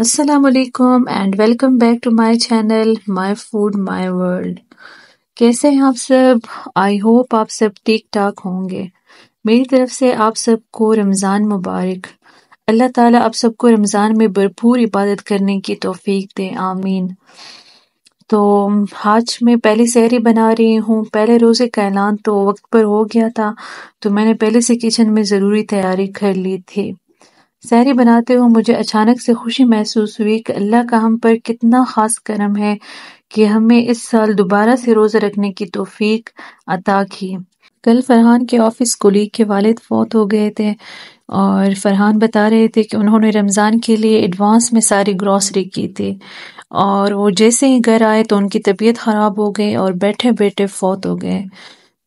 असलकम and welcome back to my channel my food my world कैसे हैं आप सब आई होप आप सब ठीक ठाक होंगे मेरी तरफ से आप सबको रमज़ान मुबारक अल्लाह ताला आप सबको रमज़ान में भरपूर इबादत करने की तोफ़ीक दे आमीन तो आज मैं पहली सहरी बना रही हूँ पहले रोज़े का ऐलान तो वक्त पर हो गया था तो मैंने पहले से किचन में ज़रूरी तैयारी कर ली थी सहरी बनाते हुए मुझे अचानक से खुशी महसूस हुई कि अल्लाह का हम पर कितना ख़ास करम है कि हमें इस साल दोबारा से रोज़ा रखने की तोफ़ीक अता की कल फरहान के ऑफिस कोलीग के वालिद फौत हो गए थे और फरहान बता रहे थे कि उन्होंने रमज़ान के लिए एडवांस में सारी ग्रॉसरी की थी और वो जैसे ही घर आए तो उनकी तबीयत ख़राब हो गई और बैठे बैठे फौत हो गए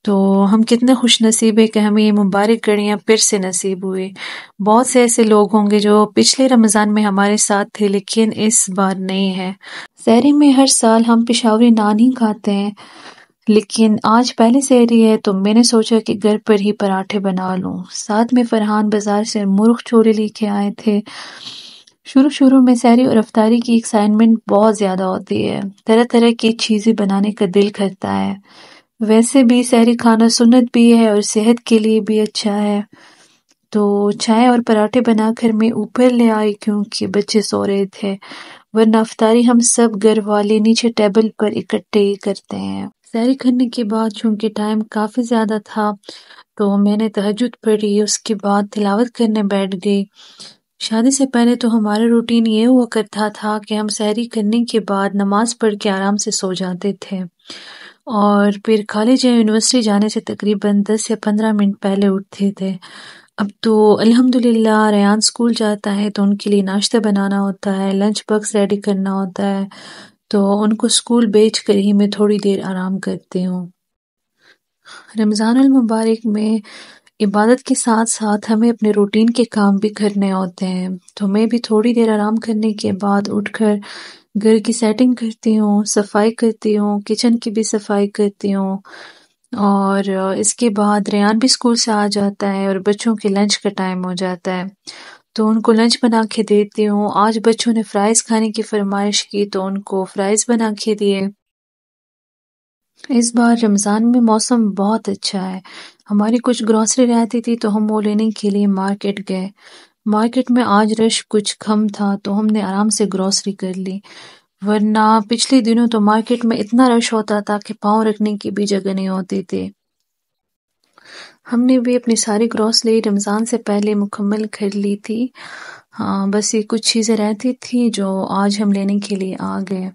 तो हम कितने खुश नसीब है कि हमें ये मुबारक घड़ियाँ फिर से नसीब हुए बहुत से ऐसे लोग होंगे जो पिछले रमज़ान में हमारे साथ थे लेकिन इस बार नहीं है सहरी में हर साल हम पिशावरी नान ही खाते हैं लेकिन आज पहले सहरी है तो मैंने सोचा कि घर पर ही पराठे बना लूँ साथ में फरहान बाज़ार से मुर्ख चोरी लेके आए थे शुरू शुरू में सैरी और रफ्तारी की एक्साइटमेंट बहुत ज़्यादा होती है तरह तरह की चीज़ें बनाने का दिल करता है वैसे भी शहरी खाना सुन्नत भी है और सेहत के लिए भी अच्छा है तो चाय और पराठे बनाकर मैं ऊपर ले आई क्योंकि बच्चे सो रहे थे वरना अफ्तारी हम सब घर वाले नीचे टेबल पर इकट्ठे ही करते हैं सैरी करने के बाद चूँकि टाइम काफ़ी ज़्यादा था तो मैंने तहजद पढ़ी उसके बाद तिलावत करने बैठ गई शादी से पहले तो हमारा रूटीन ये हुआ करता था कि हम सैरी करने के बाद नमाज़ पढ़ के आराम से सो जाते थे और फिर कॉलेज या यूनिवर्सिटी जाने से तकरीबन दस या पंद्रह मिनट पहले उठते थे अब तो अल्हम्दुलिल्लाह रयान स्कूल जाता है तो उनके लिए नाश्ता बनाना होता है लंच बॉक्स रेडी करना होता है तो उनको स्कूल बेच कर ही मैं थोड़ी देर आराम करती हूँ रमज़ानमबारक में इबादत के साथ साथ हमें अपने रूटीन के काम भी करने होते हैं तो मैं भी थोड़ी देर आराम करने के बाद उठकर घर की सेटिंग करती हूँ सफाई करती हूँ किचन की भी सफाई करती हूँ और इसके बाद रेन भी स्कूल से आ जाता है और बच्चों के लंच का टाइम हो जाता है तो उनको लंच बना के देती हूँ आज बच्चों ने फ्राइज़ खाने की फरमाइश की तो उनको फ्राइज़ बना के दिए इस बार रमज़ान में मौसम बहुत अच्छा है हमारी कुछ ग्रॉसरी रहती थी तो हम वो लेने के लिए मार्केट गए मार्केट में आज रश कुछ कम था तो हमने आराम से ग्रोसरी कर ली वरना पिछले दिनों तो मार्केट में इतना रश होता था कि पाँव रखने की भी जगह नहीं होती थी हमने भी अपनी सारी ग्रॉसरी रमज़ान से पहले मुकम्मल कर ली थी हाँ बस ये कुछ चीज़ें रहती थी जो आज हम लेने के लिए आ गए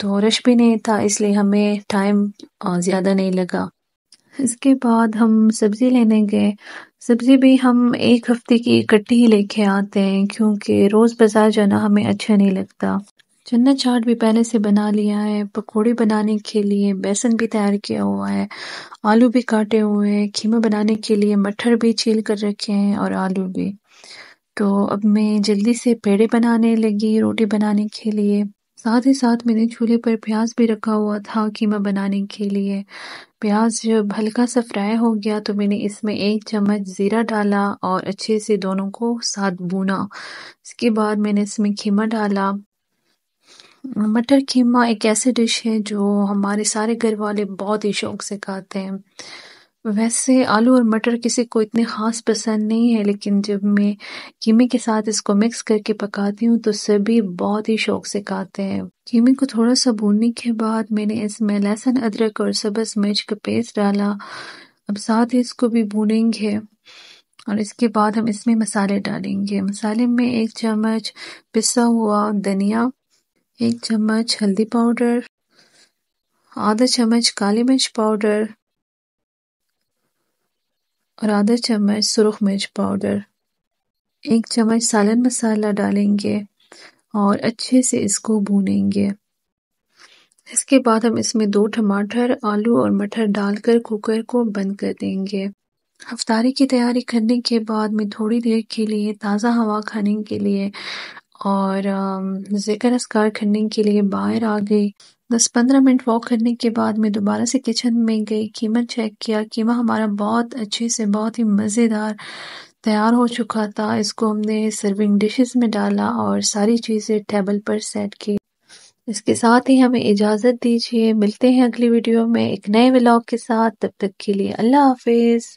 तो रश भी नहीं था इसलिए हमें टाइम ज़्यादा नहीं लगा इसके बाद हम सब्ज़ी लेने गए सब्ज़ी भी हम एक हफ़्ते की इकट्ठी ही लेके आते हैं क्योंकि रोज़ बाज़ार जाना हमें अच्छा नहीं लगता चना चाट भी पहले से बना लिया है पकोड़े बनाने के लिए बेसन भी तैयार किया हुआ है आलू भी काटे हुए हैं खीमा बनाने के लिए मटर भी छील कर रखे हैं और आलू भी तो अब मैं जल्दी से पेड़े बनाने लगी रोटी बनाने के लिए साथ ही साथ मैंने चूल्हे पर प्याज भी रखा हुआ था कीमा बनाने के लिए प्याज जब हल्का सा फ्राई हो गया तो मैंने इसमें एक चम्मच ज़ीरा डाला और अच्छे से दोनों को साथ भूना इसके बाद मैंने इसमें खीमा डाला मटर कीमा एक ऐसी डिश है जो हमारे सारे घर वाले बहुत ही शौक से खाते हैं वैसे आलू और मटर किसी को इतने ख़ास पसंद नहीं है लेकिन जब मैं कीमे के साथ इसको मिक्स करके पकाती हूँ तो सभी बहुत ही शौक से खाते हैं कीमे को थोड़ा सा भूनने के बाद मैंने इसमें लहसुन अदरक और सब्ज़ मिर्च का पेस्ट डाला अब साथ ही इसको भी भूनेंगे और इसके बाद हम इसमें मसाले डालेंगे मसाले में एक चम्मच पिसा हुआ धनिया एक चम्मच हल्दी पाउडर आधा चम्मच काली मिर्च पाउडर और आधा चम्मच सुरख मिर्च पाउडर एक चम्मच सालन मसाला डालेंगे और अच्छे से इसको भूनेंगे इसके बाद हम इसमें दो टमाटर आलू और मटर डालकर कुकर को बंद कर देंगे अफतारी की तैयारी करने के बाद में थोड़ी देर के लिए ताज़ा हवा खाने के लिए और ज़िक्र असकार करने के लिए बाहर आ गई दस पंद्रह मिनट वॉक करने के बाद मैं दोबारा से किचन में गई कीमा चेक किया कीमा हमारा बहुत अच्छे से बहुत ही मज़ेदार तैयार हो चुका था इसको हमने सर्विंग डिशेस में डाला और सारी चीज़ें टेबल पर सेट की इसके साथ ही हमें इजाज़त दीजिए मिलते हैं अगली वीडियो में एक नए व्लॉग के साथ तब तक के लिए अल्लाह हाफिज़